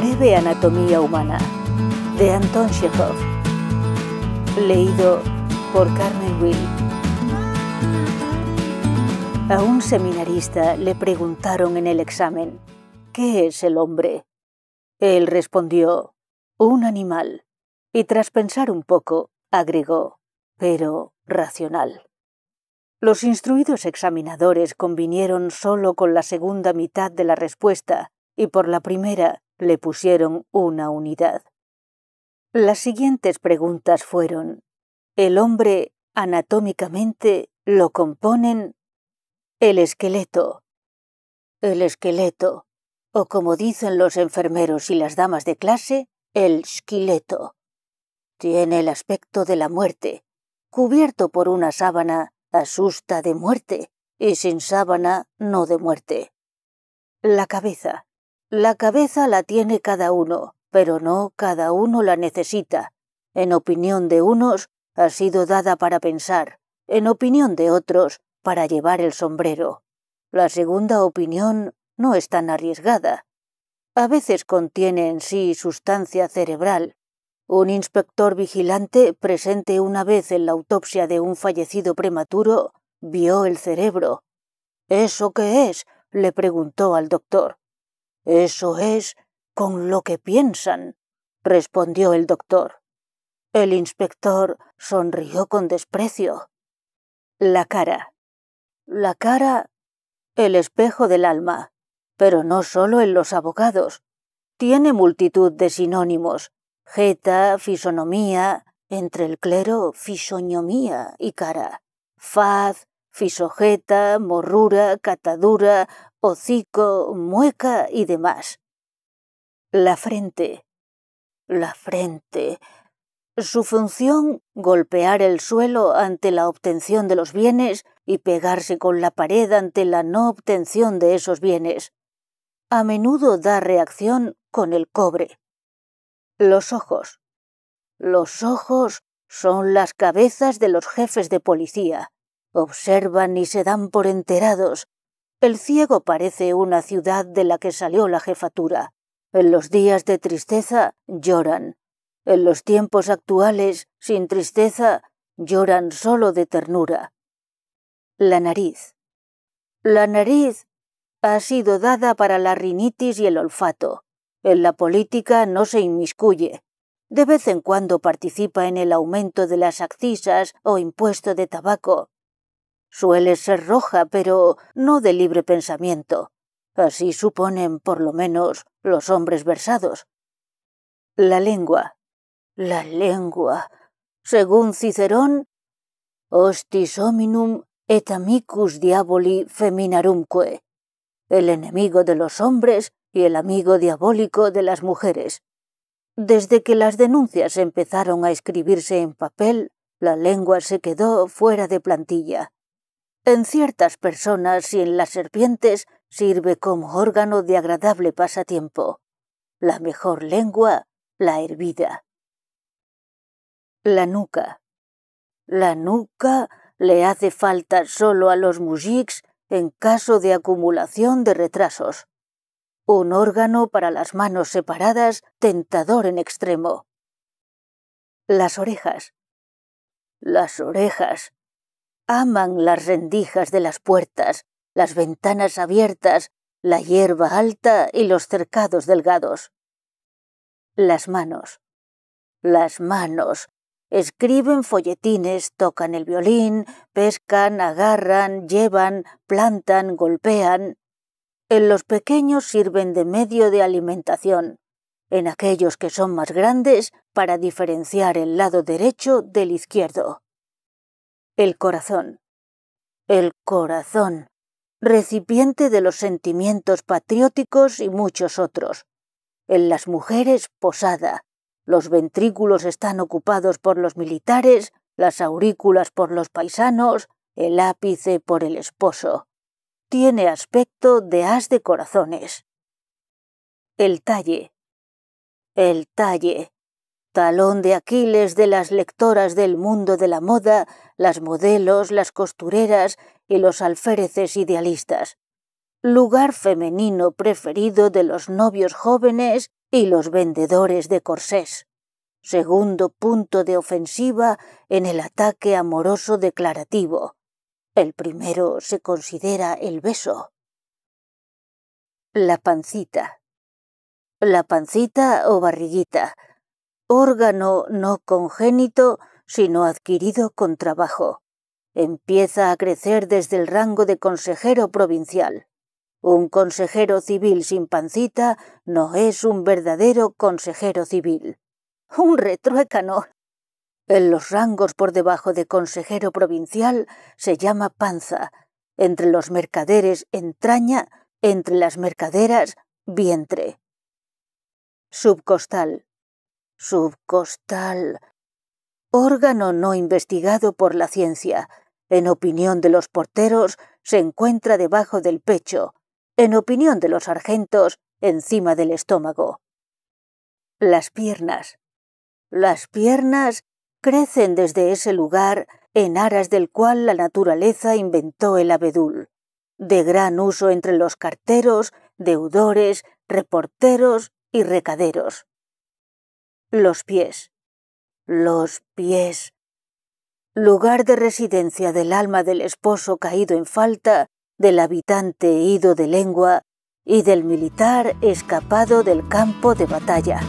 breve anatomía humana de Anton Chekhov, leído por Carmen Will. A un seminarista le preguntaron en el examen, ¿qué es el hombre? Él respondió, un animal, y tras pensar un poco, agregó, pero racional. Los instruidos examinadores convinieron solo con la segunda mitad de la respuesta, y por la primera le pusieron una unidad. Las siguientes preguntas fueron, ¿el hombre anatómicamente lo componen el esqueleto? El esqueleto, o como dicen los enfermeros y las damas de clase, el esqueleto. Tiene el aspecto de la muerte, cubierto por una sábana, asusta de muerte, y sin sábana no de muerte. La cabeza, la cabeza la tiene cada uno, pero no cada uno la necesita. En opinión de unos, ha sido dada para pensar, en opinión de otros, para llevar el sombrero. La segunda opinión no es tan arriesgada. A veces contiene en sí sustancia cerebral. Un inspector vigilante presente una vez en la autopsia de un fallecido prematuro vio el cerebro. ¿Eso qué es? le preguntó al doctor. Eso es con lo que piensan, respondió el doctor. El inspector sonrió con desprecio. La cara. La cara, el espejo del alma, pero no solo en los abogados. Tiene multitud de sinónimos. geta, fisonomía, entre el clero, fisoñomía y cara. Faz, fisojeta, morrura, catadura, hocico, mueca y demás. La frente. La frente. Su función, golpear el suelo ante la obtención de los bienes y pegarse con la pared ante la no obtención de esos bienes. A menudo da reacción con el cobre. Los ojos. Los ojos son las cabezas de los jefes de policía. Observan y se dan por enterados, el ciego parece una ciudad de la que salió la jefatura. En los días de tristeza lloran. En los tiempos actuales, sin tristeza, lloran solo de ternura. La nariz. La nariz ha sido dada para la rinitis y el olfato. En la política no se inmiscuye. De vez en cuando participa en el aumento de las accisas o impuesto de tabaco, Suele ser roja, pero no de libre pensamiento. Así suponen, por lo menos, los hombres versados. La lengua. La lengua. Según Cicerón, hostis hominum et amicus diaboli feminarumque. El enemigo de los hombres y el amigo diabólico de las mujeres. Desde que las denuncias empezaron a escribirse en papel, la lengua se quedó fuera de plantilla. En ciertas personas y en las serpientes sirve como órgano de agradable pasatiempo. La mejor lengua, la hervida. La nuca. La nuca le hace falta solo a los mujiks en caso de acumulación de retrasos. Un órgano para las manos separadas, tentador en extremo. Las orejas. Las orejas Aman las rendijas de las puertas, las ventanas abiertas, la hierba alta y los cercados delgados. Las manos. Las manos. Escriben folletines, tocan el violín, pescan, agarran, llevan, plantan, golpean. En los pequeños sirven de medio de alimentación, en aquellos que son más grandes para diferenciar el lado derecho del izquierdo el corazón. El corazón, recipiente de los sentimientos patrióticos y muchos otros. En las mujeres posada, los ventrículos están ocupados por los militares, las aurículas por los paisanos, el ápice por el esposo. Tiene aspecto de as de corazones. El talle. El talle, talón de Aquiles de las lectoras del mundo de la moda, las modelos, las costureras y los alféreces idealistas. Lugar femenino preferido de los novios jóvenes y los vendedores de corsés. Segundo punto de ofensiva en el ataque amoroso declarativo. El primero se considera el beso. La pancita. La pancita o barriguita órgano no congénito, sino adquirido con trabajo. Empieza a crecer desde el rango de consejero provincial. Un consejero civil sin pancita no es un verdadero consejero civil. Un retruécano. En los rangos por debajo de consejero provincial se llama panza, entre los mercaderes entraña, entre las mercaderas vientre. Subcostal, subcostal, órgano no investigado por la ciencia, en opinión de los porteros, se encuentra debajo del pecho, en opinión de los sargentos, encima del estómago. Las piernas. Las piernas crecen desde ese lugar en aras del cual la naturaleza inventó el abedul, de gran uso entre los carteros, deudores, reporteros y recaderos. Los pies. Los pies. Lugar de residencia del alma del esposo caído en falta, del habitante ido de lengua y del militar escapado del campo de batalla.